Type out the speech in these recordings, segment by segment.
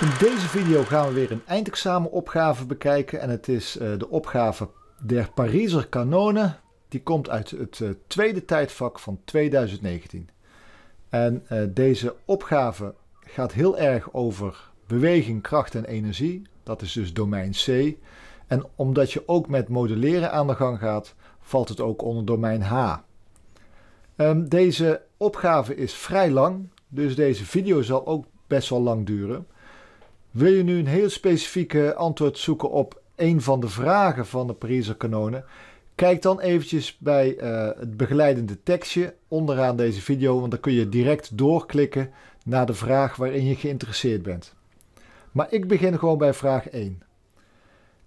In deze video gaan we weer een eindexamenopgave bekijken en het is eh, de opgave der Pariser Kanonen. Die komt uit het eh, tweede tijdvak van 2019. En eh, deze opgave gaat heel erg over beweging, kracht en energie. Dat is dus domein C. En omdat je ook met modelleren aan de gang gaat, valt het ook onder domein H. Ehm, deze opgave is vrij lang, dus deze video zal ook best wel lang duren. Wil je nu een heel specifieke antwoord zoeken op een van de vragen van de Pariser kanonen? Kijk dan eventjes bij eh, het begeleidende tekstje onderaan deze video, want dan kun je direct doorklikken naar de vraag waarin je geïnteresseerd bent. Maar ik begin gewoon bij vraag 1.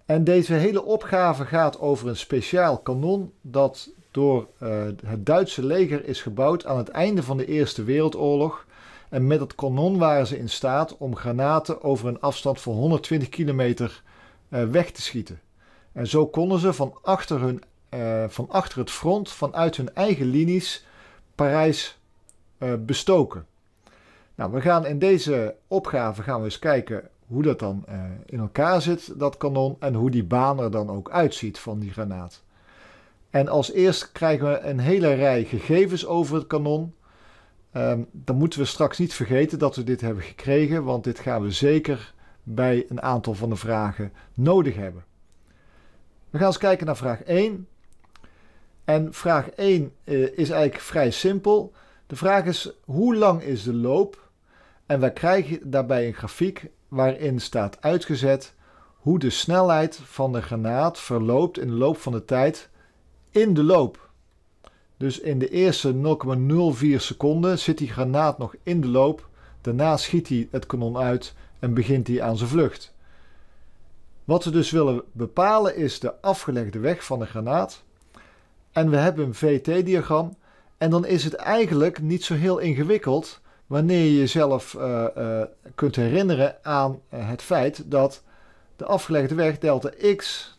En deze hele opgave gaat over een speciaal kanon dat door eh, het Duitse leger is gebouwd aan het einde van de Eerste Wereldoorlog en met dat kanon waren ze in staat om granaten over een afstand van 120 kilometer eh, weg te schieten. En zo konden ze van achter, hun, eh, van achter het front, vanuit hun eigen linies, Parijs eh, bestoken. Nou, we gaan in deze opgave gaan we eens kijken hoe dat dan in elkaar zit, dat kanon, en hoe die baan er dan ook uitziet van die granaat. En als eerst krijgen we een hele rij gegevens over het kanon. Ehm, dan moeten we straks niet vergeten dat we dit hebben gekregen, want dit gaan we zeker bij een aantal van de vragen nodig hebben. We gaan eens kijken naar vraag 1. En vraag 1 eh, is eigenlijk vrij simpel. De vraag is: hoe lang is de loop? En wij krijgen daarbij een grafiek waarin staat uitgezet hoe de snelheid van de granaat verloopt in de loop van de tijd in de loop. Dus in de eerste 0,04 seconden zit die granaat nog in de loop. Daarna schiet hij het kanon uit en begint hij aan zijn vlucht. Wat we dus willen bepalen is de afgelegde weg van de granaat. En we hebben een VT-diagram. En dan is het eigenlijk niet zo heel ingewikkeld wanneer je jezelf uh, kunt herinneren aan eh, het feit dat de afgelegde weg delta x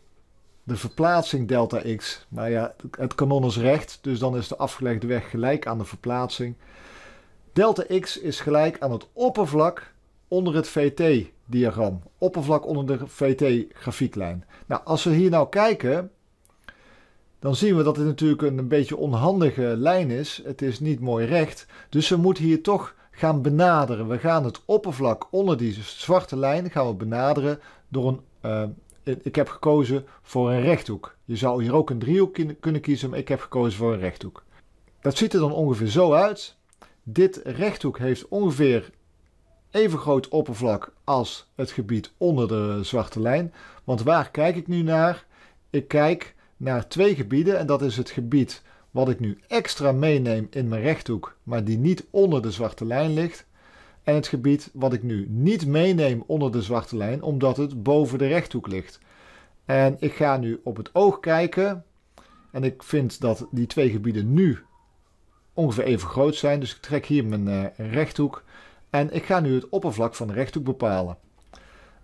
de verplaatsing delta x. Nou ja, het kanon is recht, dus dan is de afgelegde weg gelijk aan de verplaatsing. Delta x is gelijk aan het oppervlak onder het VT-diagram. Oppervlak onder de VT-grafieklijn. Nou, als we hier nou kijken, dan zien we dat dit natuurlijk een, beetje onhandige lijn is. Het is niet mooi recht, dus we moeten hier toch gaan benaderen. We gaan het oppervlak onder die zwarte lijn gaan we benaderen door een... Eh, eh, ik heb gekozen voor een rechthoek. Je zou hier ook een driehoek kunnen kiezen, maar ik heb gekozen voor een rechthoek. Dat ziet er dan ongeveer zo uit. Dit rechthoek heeft ongeveer even groot oppervlak als het gebied onder de zwarte lijn. Want waar kijk ik nu naar? Ik kijk naar twee gebieden en dat is het gebied wat ik nu extra meeneem in mijn rechthoek, maar die niet onder de zwarte lijn ligt en het gebied wat ik nu niet meeneem onder de zwarte lijn, omdat het boven de rechthoek ligt. En ik ga nu op het oog kijken en ik vind dat die twee gebieden nu ongeveer even groot zijn. Dus ik trek hier mijn eh, rechthoek en ik ga nu het oppervlak van de rechthoek bepalen.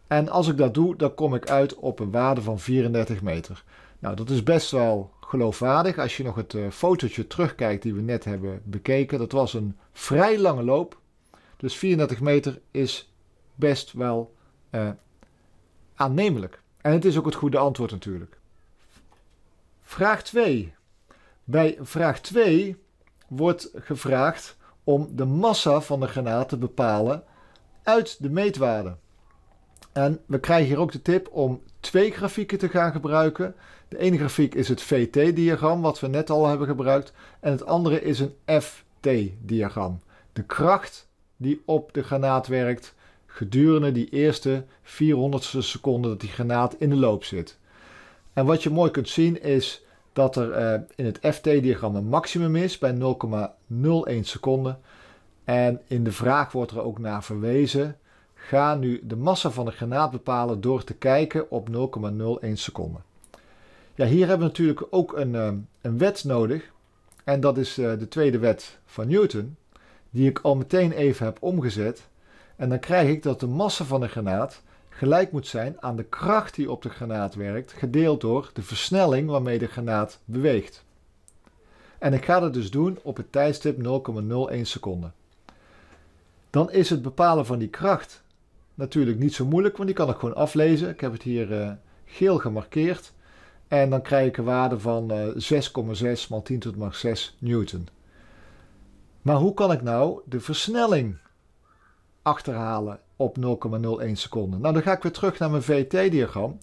En als ik dat doe, dan kom ik uit op een waarde van 34 meter. Nou, dat is best wel geloofwaardig. Als je nog het eh, fotootje terugkijkt die we net hebben bekeken, dat was een vrij lange loop. Dus 34 meter is best wel uh, aannemelijk. En het is ook het goede antwoord natuurlijk. Vraag 2. Bij vraag 2 wordt gevraagd om de massa van de granaat te bepalen uit de meetwaarde. En we krijgen hier ook de tip om twee grafieken te gaan gebruiken. De ene grafiek is het VT-diagram, wat we net al hebben gebruikt. En het andere is een FT-diagram. De kracht die op de granaat werkt gedurende die eerste 400ste seconde dat die granaat in de loop zit. En wat je mooi kunt zien is dat er eh, in het FT-diagram een maximum is bij 0,01 seconde. En in de vraag wordt er ook naar verwezen. Ga nu de massa van de granaat bepalen door te kijken op 0,01 seconde. Ja, hier hebben we natuurlijk ook een, eh, een wet nodig. En dat is eh, de tweede wet van Newton die ik al meteen even heb omgezet. En dan krijg ik dat de massa van de granaat gelijk moet zijn aan de kracht die op de granaat werkt, gedeeld door de versnelling waarmee de granaat beweegt. En ik ga dat dus doen op het tijdstip 0,01 seconde. Dan is het bepalen van die kracht natuurlijk niet zo moeilijk, want die kan ik gewoon aflezen. Ik heb het hier eh, geel gemarkeerd. En dan krijg ik een waarde van 6,6 x 10 tot de macht 6 newton. Maar hoe kan ik nou de versnelling achterhalen op 0,01 seconde? Nou, dan ga ik weer terug naar mijn VT-diagram.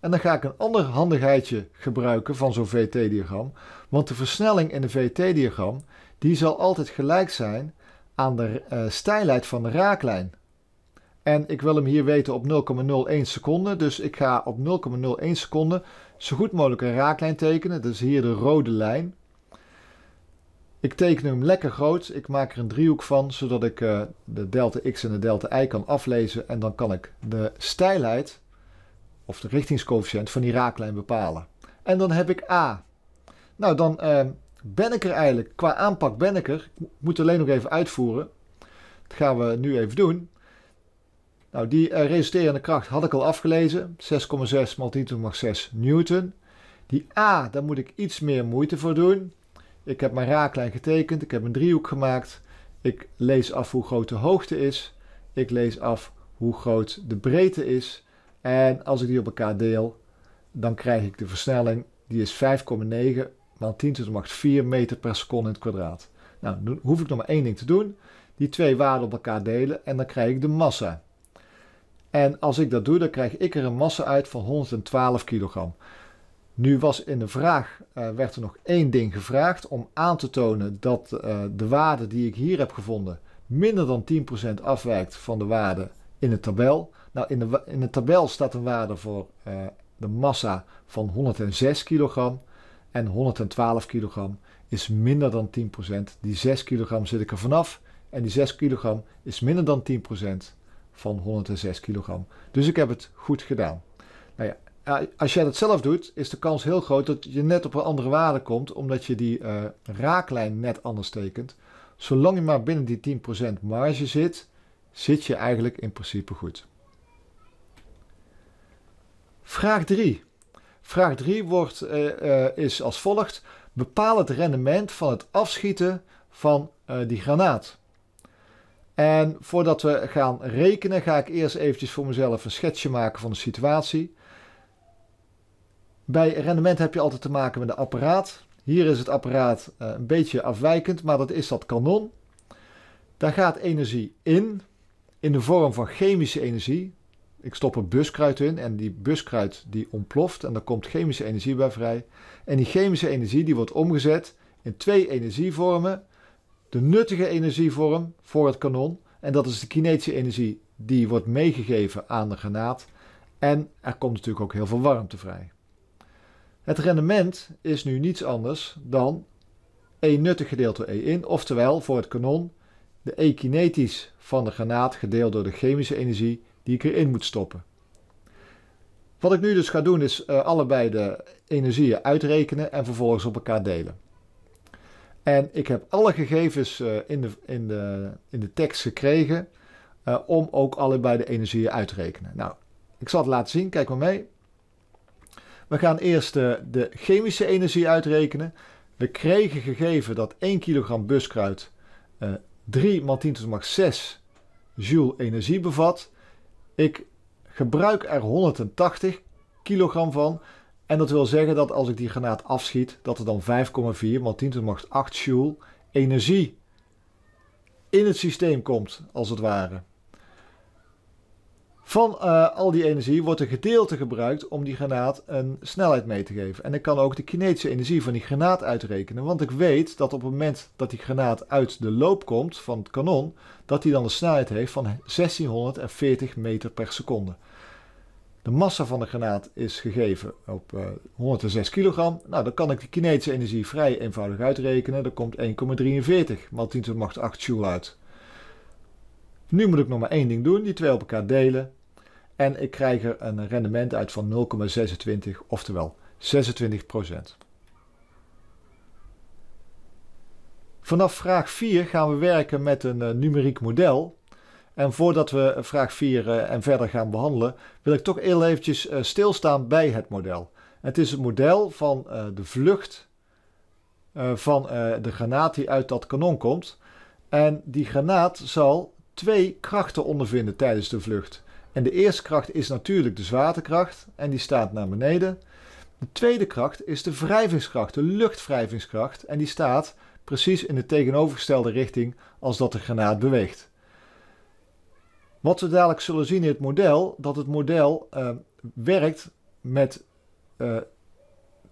En dan ga ik een ander handigheidje gebruiken van zo'n VT-diagram. Want de versnelling in de VT-diagram, die zal altijd gelijk zijn aan de eh, stijlheid van de raaklijn. En ik wil hem hier weten op 0,01 seconde. Dus ik ga op 0,01 seconde zo goed mogelijk een raaklijn tekenen. Dat is hier de rode lijn. Ik teken hem lekker groot. Ik maak er een driehoek van, zodat ik eh, de delta x en de delta y kan aflezen. En dan kan ik de stijlheid, of de richtingscoëfficiënt, van die raaklijn bepalen. En dan heb ik A. Nou, dan ehm, ben ik er eigenlijk. Qua aanpak ben ik er. Ik moet alleen nog even uitvoeren. Dat gaan we nu even doen. Nou, die eh, resulterende kracht had ik al afgelezen. 6,6 maal 10 tot 6 newton. Die A, daar moet ik iets meer moeite voor doen. Ik heb mijn raaklijn getekend, ik heb een driehoek gemaakt. Ik lees af hoe groot de hoogte is. Ik lees af hoe groot de breedte is. En als ik die op elkaar deel, dan krijg ik de versnelling. Die is 5,9 maal 10 tot de macht 4 meter per seconde in het kwadraat. Nou, hoef ik nog maar één ding te doen. Die twee waarden op elkaar delen en dan krijg ik de massa. En als ik dat doe, dan krijg ik er een massa uit van 112 kilogram. Nu was in de vraag, eh, werd er nog één ding gevraagd om aan te tonen dat eh, de waarde die ik hier heb gevonden minder dan 10% afwijkt van de waarde in de tabel. Nou, in de, in de tabel staat een waarde voor eh, de massa van 106 kilogram en 112 kilogram is minder dan 10%. Die 6 kilogram zit ik er vanaf en die 6 kilogram is minder dan 10% van 106 kilogram. Dus ik heb het goed gedaan. Nou ja, als jij dat zelf doet, is de kans heel groot dat je net op een andere waarde komt, omdat je die eh, raaklijn net anders tekent. Zolang je maar binnen die 10% marge zit, zit je eigenlijk in principe goed. Vraag 3. Vraag 3 wordt, eh, eh, is als volgt. Bepaal het rendement van het afschieten van die granaat. En voordat we gaan rekenen, ga ik eerst eventjes voor mezelf een schetsje maken van de situatie. Bij rendement heb je altijd te maken met een apparaat. Hier is het apparaat eh, een beetje afwijkend, maar dat is dat kanon. Daar gaat energie in, in de vorm van chemische energie. Ik stop er buskruid in en die buskruid die ontploft en daar komt chemische energie bij vrij. En die chemische energie die wordt omgezet in twee energievormen. De nuttige energievorm voor het kanon en dat is de kinetische energie die wordt meegegeven aan de granaat. En er komt natuurlijk ook heel veel warmte vrij. Het rendement is nu niets anders dan E nuttig gedeeld door E in, oftewel voor het kanon de E kinetisch van de granaat gedeeld door de chemische energie die ik erin moet stoppen. Wat ik nu dus ga doen is eh, allebei de energieën uitrekenen en vervolgens op elkaar delen. En ik heb alle gegevens eh, in, de, in, de, in de tekst gekregen eh, om ook allebei de energieën uit te rekenen. Nou, ik zal het laten zien, kijk maar mee. We gaan eerst eh, de chemische energie uitrekenen. We kregen gegeven dat 1 kg buskruid uh, 3 x 10 macht 6 joule energie bevat. Ik gebruik er 180 kilogram van. En dat wil zeggen dat als ik die granaat afschiet, dat er dan 5,4 x 10 macht 8 joule energie in het systeem komt, als het ware. Van eh, al die energie wordt een gedeelte gebruikt om die granaat een snelheid mee te geven. En ik kan ook de kinetische energie van die granaat uitrekenen. Want ik weet dat op het moment dat die granaat uit de loop komt van het kanon, dat die dan een snelheid heeft van 1640 meter per seconde. De massa van de granaat is gegeven op 106 eh, kilogram. Nou, dan kan ik de kinetische energie vrij eenvoudig uitrekenen. Er komt 1,43 maal 10 tot macht 8 joule uit. Nu moet ik nog maar één ding doen, die twee op elkaar delen en ik krijg er een rendement uit van 0,26, oftewel 26 Vanaf vraag 4 gaan we werken met een eh, numeriek model. En voordat we vraag 4 eh, en verder gaan behandelen, wil ik toch heel eventjes eh, stilstaan bij het model. Het is het model van de vlucht van de granaat die uit dat kanon komt. En die granaat zal twee krachten ondervinden tijdens de vlucht. En de eerste kracht is natuurlijk de zwaartekracht en die staat naar beneden. De tweede kracht is de wrijvingskracht, de luchtwrijvingskracht en die staat precies in de tegenovergestelde richting als dat de granaat beweegt. Wat we dadelijk zullen zien in het model, dat het model ehm, werkt met eh,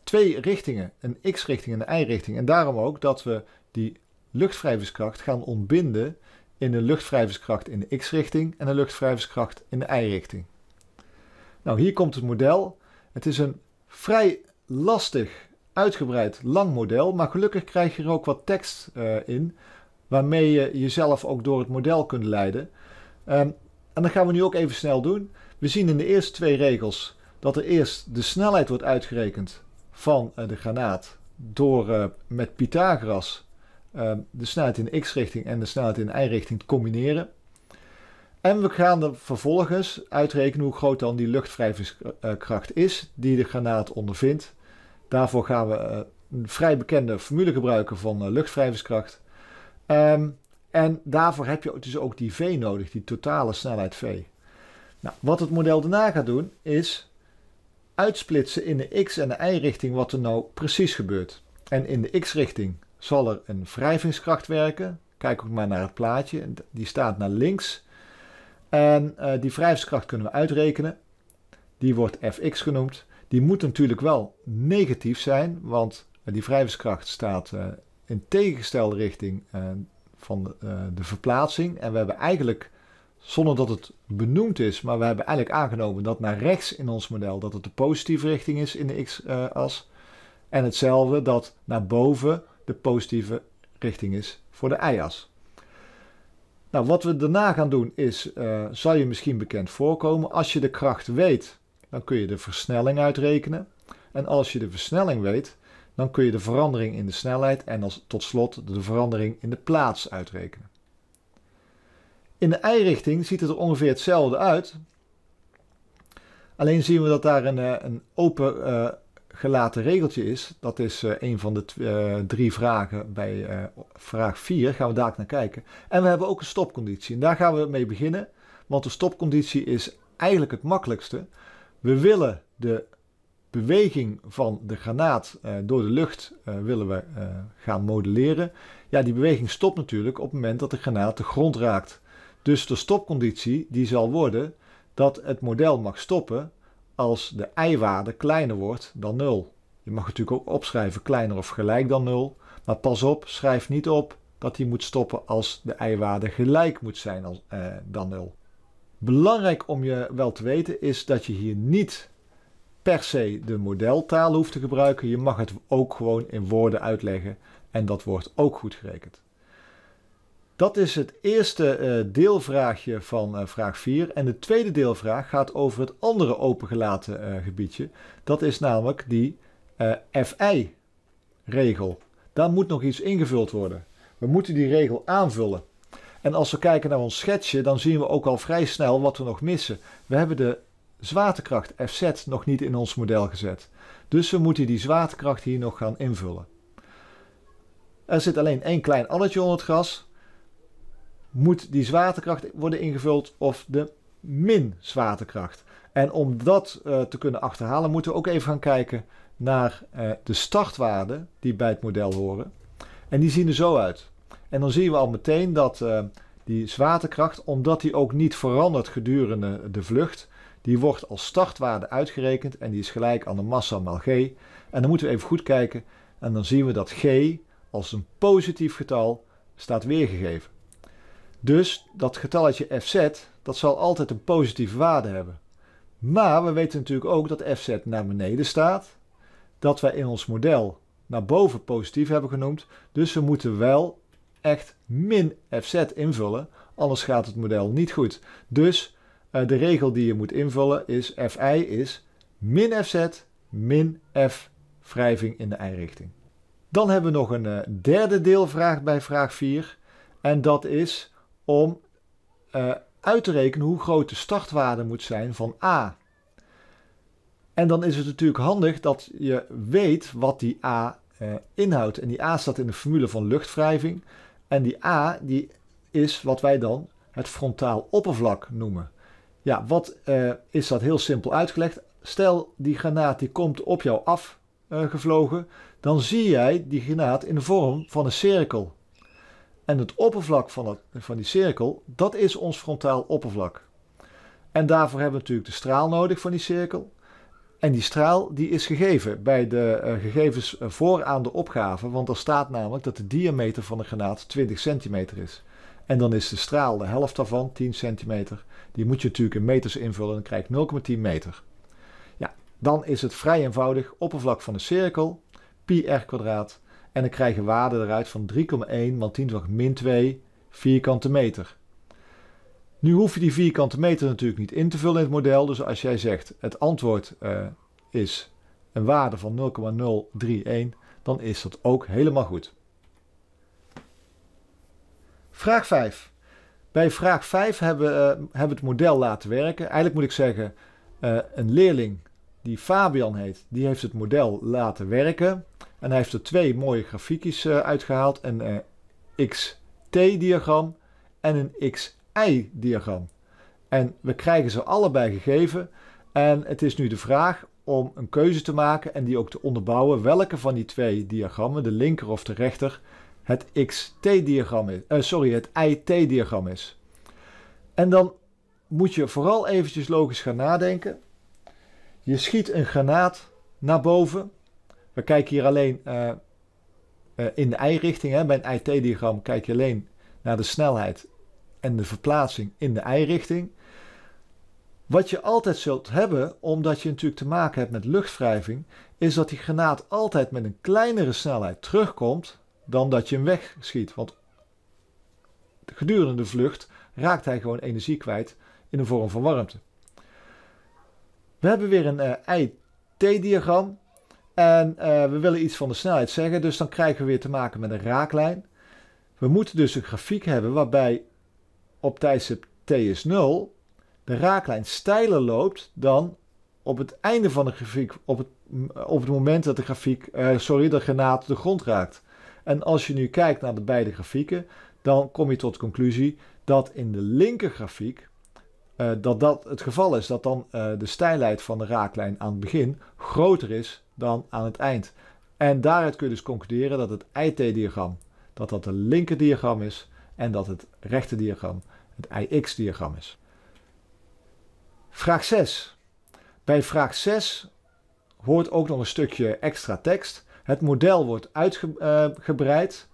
twee richtingen, een x-richting en een y-richting. En daarom ook dat we die luchtwrijvingskracht gaan ontbinden in de luchtwrijvingskracht in de x-richting en de luchtwrijvingskracht in de y-richting. Nou, hier komt het model. Het is een vrij lastig, uitgebreid, lang model, maar gelukkig krijg je er ook wat tekst eh, in, waarmee je jezelf ook door het model kunt leiden. Ehm, en dat gaan we nu ook even snel doen. We zien in de eerste twee regels dat er eerst de snelheid wordt uitgerekend van eh, de granaat door eh, met Pythagoras Ehm, de snelheid in de x-richting en de snelheid in de y-richting te combineren. En we gaan er vervolgens uitrekenen hoe groot dan die luchtwrijvingskracht is die de granaat ondervindt. Daarvoor gaan we eh, een vrij bekende formule gebruiken van eh, luchtwrijvingskracht. Ehm, en daarvoor heb je dus ook die v nodig, die totale snelheid v. Nou, wat het model daarna gaat doen is uitsplitsen in de x- en de y-richting wat er nou precies gebeurt. En in de x-richting zal er een wrijvingskracht werken. Kijk ook maar naar het plaatje. Die staat naar links. En eh, die wrijvingskracht kunnen we uitrekenen. Die wordt Fx genoemd. Die moet natuurlijk wel negatief zijn, want eh, die wrijvingskracht staat uh, in tegengestelde richting van de, de, verplaatsing. En we hebben eigenlijk, zonder dat het benoemd is, maar we hebben eigenlijk aangenomen dat naar rechts in ons model dat het de positieve richting is in de x-as. en hetzelfde dat naar boven de positieve richting is voor de i-as. Nou, wat we daarna gaan doen is, eh, zal je misschien bekend voorkomen. Als je de kracht weet, dan kun je de versnelling uitrekenen. En als je de versnelling weet, dan kun je de verandering in de snelheid en als, tot slot de verandering in de plaats uitrekenen. In de y-richting ziet het er ongeveer hetzelfde uit. Alleen zien we dat daar een, eh, een open eh, gelaten regeltje is, dat is eh, een van de eh, drie vragen bij eh, vraag 4, gaan we daar naar kijken. En we hebben ook een stopconditie en daar gaan we mee beginnen, want de stopconditie is eigenlijk het makkelijkste. We willen de beweging van de granaat door de lucht willen we gaan modelleren. Ja, die beweging stopt natuurlijk op het moment dat de granaat de grond raakt. Dus de stopconditie die zal worden dat het model mag stoppen als de y-waarde kleiner wordt dan 0. Je mag natuurlijk ook opschrijven kleiner of gelijk dan 0. Maar pas op, schrijf niet op dat die moet stoppen als de eiwaarde waarde gelijk moet zijn eh, dan 0. Belangrijk om je wel te weten is dat je hier niet per se de modeltaal hoeft te gebruiken. Je mag het ook gewoon in woorden uitleggen en dat wordt ook goed gerekend. Dat is het eerste eh, deelvraagje van eh, vraag 4. En de tweede deelvraag gaat over het andere opengelaten eh, gebiedje. Dat is namelijk die FI-regel. Daar moet nog iets ingevuld worden. We moeten die regel aanvullen. En als we kijken naar ons schetsje, dan zien we ook al vrij snel wat we nog missen. We hebben de zwaartekracht Fz nog niet in ons model gezet. Dus we moeten die zwaartekracht hier nog gaan invullen. Er zit alleen één klein alletje onder het gras, moet die zwaartekracht worden ingevuld of de min zwaartekracht. En om dat eh, te kunnen achterhalen, moeten we ook even gaan kijken naar eh, de startwaarden die bij het model horen. En die zien er zo uit. En dan zien we al meteen dat eh, die zwaartekracht, omdat die ook niet verandert gedurende de vlucht, die wordt als startwaarde uitgerekend en die is gelijk aan de massa maal g. En dan moeten we even goed kijken en dan zien we dat g als een positief getal staat weergegeven. Dus dat getalletje fz, dat zal altijd een positieve waarde hebben. Maar we weten natuurlijk ook dat fz naar beneden staat. Dat wij in ons model naar boven positief hebben genoemd. Dus we moeten wel echt min fz invullen. Anders gaat het model niet goed. Dus eh, de regel die je moet invullen is fi is min fz min f wrijving in de i-richting. Dan hebben we nog een uh, derde deelvraag bij vraag 4. En dat is om eh, uit te rekenen hoe groot de startwaarde moet zijn van A. En dan is het natuurlijk handig dat je weet wat die A eh, inhoudt. En die A staat in de formule van luchtwrijving. En die A die is wat wij dan het frontaal oppervlak noemen. Ja, wat eh, is dat heel simpel uitgelegd? Stel die granaat die komt op jou afgevlogen, dan zie jij die granaat in de vorm van een cirkel. En het oppervlak van, het, van die cirkel, dat is ons frontaal oppervlak. En daarvoor hebben we natuurlijk de straal nodig van die cirkel. En die straal die is gegeven bij de eh, gegevens eh, vooraan de opgave, want er staat namelijk dat de diameter van de granaat 20 centimeter is. En dan is de straal de helft daarvan, 10 centimeter. Die moet je natuurlijk in meters invullen, dan krijg je 0,10 meter. Ja, dan is het vrij eenvoudig oppervlak van de cirkel, pi r kwadraat en dan krijg je waarde eruit van 3,1 want 10 min 2 vierkante meter. Nu hoef je die vierkante meter natuurlijk niet in te vullen in het model. Dus als jij zegt het antwoord eh, is een waarde van 0,031, dan is dat ook helemaal goed. Vraag 5. Bij vraag 5 hebben we, eh, hebben het model laten werken. Eigenlijk moet ik zeggen, eh, een leerling die Fabian heet, die heeft het model laten werken. En hij heeft er twee mooie grafiekjes eh, uitgehaald. Een eh, XT-diagram en een xi diagram En we krijgen ze allebei gegeven. En het is nu de vraag om een keuze te maken en die ook te onderbouwen welke van die twee diagrammen, de linker of de rechter, het XT-diagram is. Eh, sorry, het IT-diagram is. En dan moet je vooral eventjes logisch gaan nadenken. Je schiet een granaat naar boven we kijken hier alleen eh, eh, in de y-richting. Hè. Bij een IT-diagram kijk je alleen naar de snelheid en de verplaatsing in de y-richting. Wat je altijd zult hebben, omdat je natuurlijk te maken hebt met luchtwrijving, is dat die granaat altijd met een kleinere snelheid terugkomt dan dat je hem wegschiet. Want gedurende de vlucht raakt hij gewoon energie kwijt in de vorm van warmte. We hebben weer een uh, eh, IT-diagram. En eh, we willen iets van de snelheid zeggen, dus dan krijgen we weer te maken met een raaklijn. We moeten dus een grafiek hebben waarbij op tijdstip t is 0 de raaklijn steiler loopt dan op het einde van de grafiek, op het, eh, het moment dat de grafiek, eh, sorry, de granaat de grond raakt. En als je nu kijkt naar de beide grafieken, dan kom je tot de conclusie dat in de linker grafiek dat dat het geval is, dat dan de steilheid van de raaklijn aan het begin groter is dan aan het eind. En daaruit kun je dus concluderen dat het IT-diagram, dat dat de linker diagram is en dat het rechter diagram het IX-diagram is. Vraag 6. Bij vraag 6 hoort ook nog een stukje extra tekst. Het model wordt uitgebreid,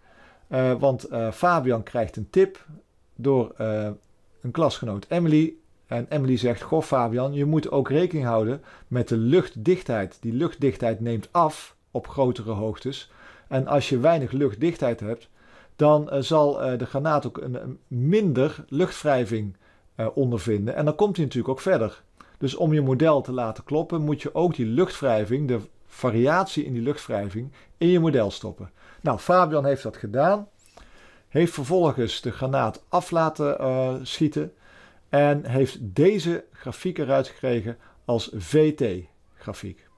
eh, eh, want eh, Fabian krijgt een tip door een klasgenoot Emily en Emily zegt: Goh, Fabian, je moet ook rekening houden met de luchtdichtheid. Die luchtdichtheid neemt af op grotere hoogtes. En als je weinig luchtdichtheid hebt, dan eh, zal eh, de granaat ook een, minder luchtwrijving uh, ondervinden. En dan komt hij natuurlijk ook verder. Dus om je model te laten kloppen, moet je ook die luchtwrijving, de variatie in die luchtwrijving, in je model stoppen. Nou, Fabian heeft dat gedaan. Heeft vervolgens de granaat af laten schieten en heeft deze grafiek eruit gekregen als VT-grafiek.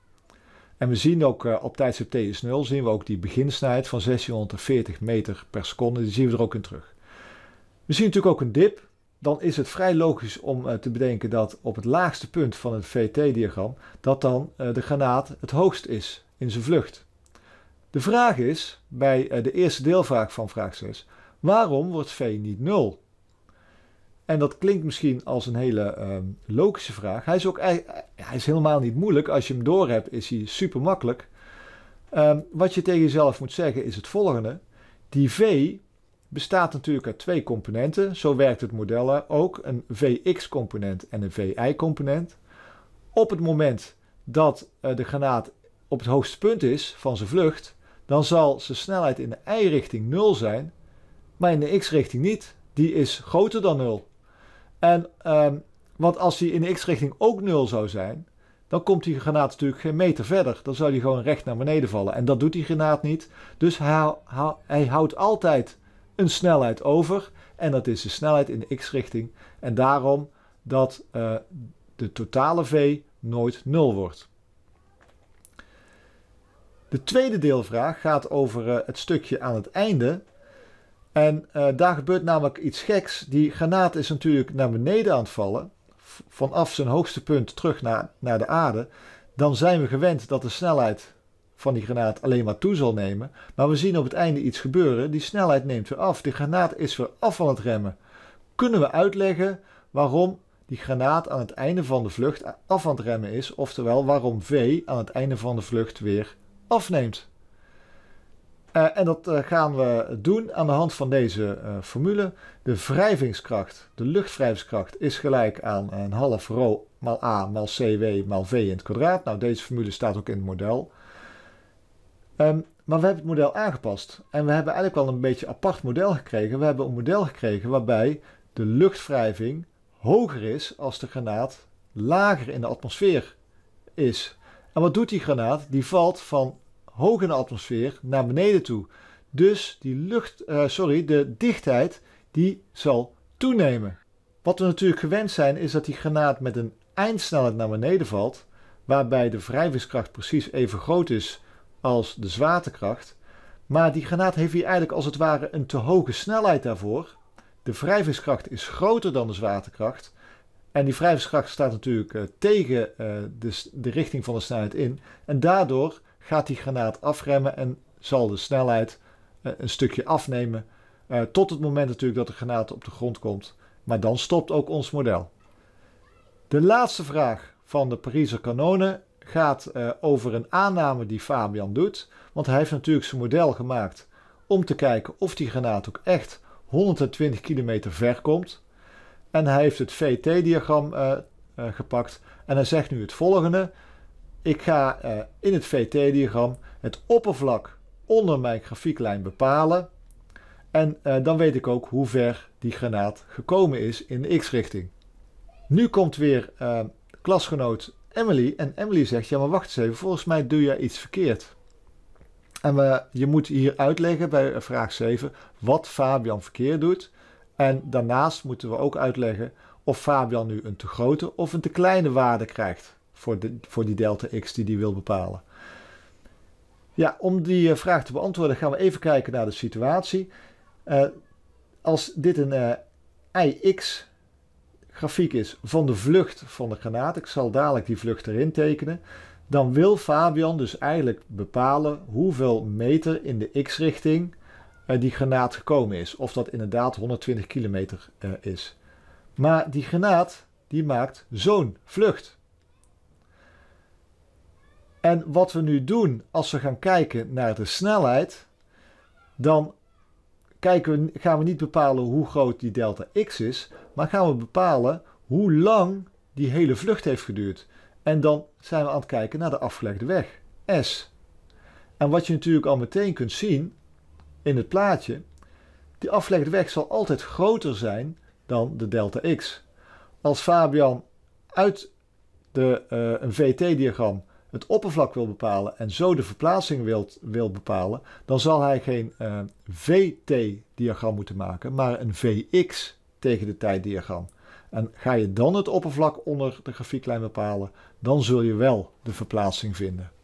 En we zien ook eh, op tijdstip T is 0, zien we ook die beginsnijd van 1640 meter per seconde. Die zien we er ook in terug. We zien natuurlijk ook een dip. Dan is het vrij logisch om eh, te bedenken dat op het laagste punt van het VT-diagram, dat dan eh, de granaat het hoogst is in zijn vlucht. De vraag is, bij de eerste deelvraag van vraag 6, waarom wordt V niet 0? En dat klinkt misschien als een hele ehm, logische vraag. Hij is, ook, hij, is helemaal niet moeilijk. Als je hem doorhebt, is hij super makkelijk. Ehm, wat je tegen jezelf moet zeggen is het volgende. Die V bestaat natuurlijk uit twee componenten. Zo werkt het model ook. Een VX-component en een VI-component. Op het moment dat eh, de granaat op het hoogste punt is van zijn vlucht, dan zal zijn snelheid in de Y-richting 0 zijn, maar in de X-richting niet. Die is groter dan 0. En, um, want als die in de x-richting ook 0 zou zijn, dan komt die granaat natuurlijk geen meter verder. Dan zou die gewoon recht naar beneden vallen. En dat doet die granaat niet. Dus hij, hij houdt altijd een snelheid over. En dat is de snelheid in de x-richting. En daarom dat eh, de totale v nooit 0 wordt. De tweede deelvraag gaat over eh, het stukje aan het einde en eh, daar gebeurt namelijk iets geks. Die granaat is natuurlijk naar beneden aan het vallen. Vanaf zijn hoogste punt terug naar, naar de aarde. Dan zijn we gewend dat de snelheid van die granaat alleen maar toe zal nemen. Maar we zien op het einde iets gebeuren. Die snelheid neemt weer af. Die granaat is weer af van het remmen. Kunnen we uitleggen waarom die granaat aan het einde van de vlucht af aan het remmen is? Oftewel waarom V aan het einde van de vlucht weer afneemt. Eh, en dat eh, gaan we doen aan de hand van deze eh, formule. De wrijvingskracht, de luchtwrijvingskracht, is gelijk aan een half rho maal a maal cw maal v in het kwadraat. Nou, deze formule staat ook in het model. Ehm, maar we hebben het model aangepast. En we hebben eigenlijk wel een beetje apart model gekregen. We hebben een model gekregen waarbij de luchtwrijving hoger is als de granaat lager in de atmosfeer is. En wat doet die granaat? Die valt van hoog in de atmosfeer naar beneden toe. Dus die lucht, eh, sorry, de dichtheid die zal toenemen. Wat we natuurlijk gewend zijn is dat die granaat met een eindsnelheid naar beneden valt, waarbij de wrijvingskracht precies even groot is als de zwaartekracht. Maar die granaat heeft hier eigenlijk als het ware een te hoge snelheid daarvoor. De wrijvingskracht is groter dan de zwaartekracht. En die wrijvingskracht staat natuurlijk eh, tegen eh, de richting van de snelheid in. En daardoor gaat die granaat afremmen en zal de snelheid eh, een stukje afnemen. Eh, tot het moment natuurlijk dat de granaat op de grond komt. Maar dan stopt ook ons model. De laatste vraag van de Pariser kanonen gaat eh, over een aanname die Fabian doet. Want hij heeft natuurlijk zijn model gemaakt om te kijken of die granaat ook echt 120 kilometer ver komt. En hij heeft het VT-diagram gepakt. En hij zegt nu het volgende. Ik ga eh, in het VT-diagram het oppervlak onder mijn grafieklijn bepalen. En eh, dan weet ik ook hoe ver die granaat gekomen is in de x-richting. Nu komt weer eh, klasgenoot Emily en Emily zegt, ja maar wacht eens even, volgens mij doe je iets verkeerd. En we, je moet hier uitleggen bij vraag 7 wat Fabian verkeerd doet. En daarnaast moeten we ook uitleggen of Fabian nu een te grote of een te kleine waarde krijgt voor, de, voor die delta x die die wil bepalen. Ja, om die eh, vraag te beantwoorden gaan we even kijken naar de situatie. Eh, als dit een uh, eh, IX grafiek is van de vlucht van de granaat, ik zal dadelijk die vlucht erin tekenen, dan wil Fabian dus eigenlijk bepalen hoeveel meter in de x-richting die granaat gekomen is. Of dat inderdaad 120 kilometer is. Maar die granaat die maakt zo'n vlucht. En wat we nu doen, als we gaan kijken naar de snelheid, dan kijken we, gaan we niet bepalen hoe groot die delta x is, maar gaan we bepalen hoe lang die hele vlucht heeft geduurd. En dan zijn we aan het kijken naar de afgelegde weg, s. En wat je natuurlijk al meteen kunt zien in het plaatje, die afgelegde weg zal altijd groter zijn dan de delta x. Als Fabian uit de, eh, een VT-diagram het oppervlak wil bepalen en zo de verplaatsing wilt, wil bepalen, dan zal hij geen uh, eh, VT-diagram moeten maken, maar een VX tegen de tijddiagram. En ga je dan het oppervlak onder de grafieklijn bepalen, dan zul je wel de verplaatsing vinden.